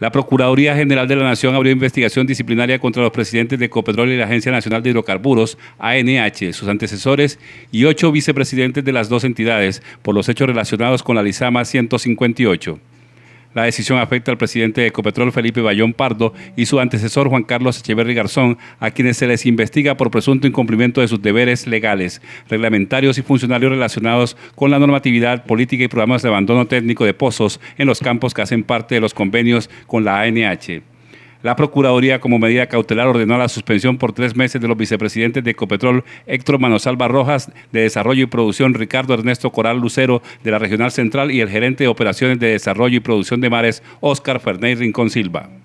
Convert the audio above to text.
La Procuraduría General de la Nación abrió investigación disciplinaria contra los presidentes de Copetrol y la Agencia Nacional de Hidrocarburos, ANH, sus antecesores y ocho vicepresidentes de las dos entidades por los hechos relacionados con la LISAMA 158. La decisión afecta al presidente de Ecopetrol Felipe Bayón Pardo y su antecesor Juan Carlos Echeverri Garzón, a quienes se les investiga por presunto incumplimiento de sus deberes legales, reglamentarios y funcionarios relacionados con la normatividad política y programas de abandono técnico de pozos en los campos que hacen parte de los convenios con la ANH. La Procuraduría, como medida cautelar, ordenó la suspensión por tres meses de los vicepresidentes de Ecopetrol, Héctor Manosalva Rojas, de Desarrollo y Producción, Ricardo Ernesto Coral Lucero, de la Regional Central, y el gerente de Operaciones de Desarrollo y Producción de Mares, Óscar Ferney Rincón Silva.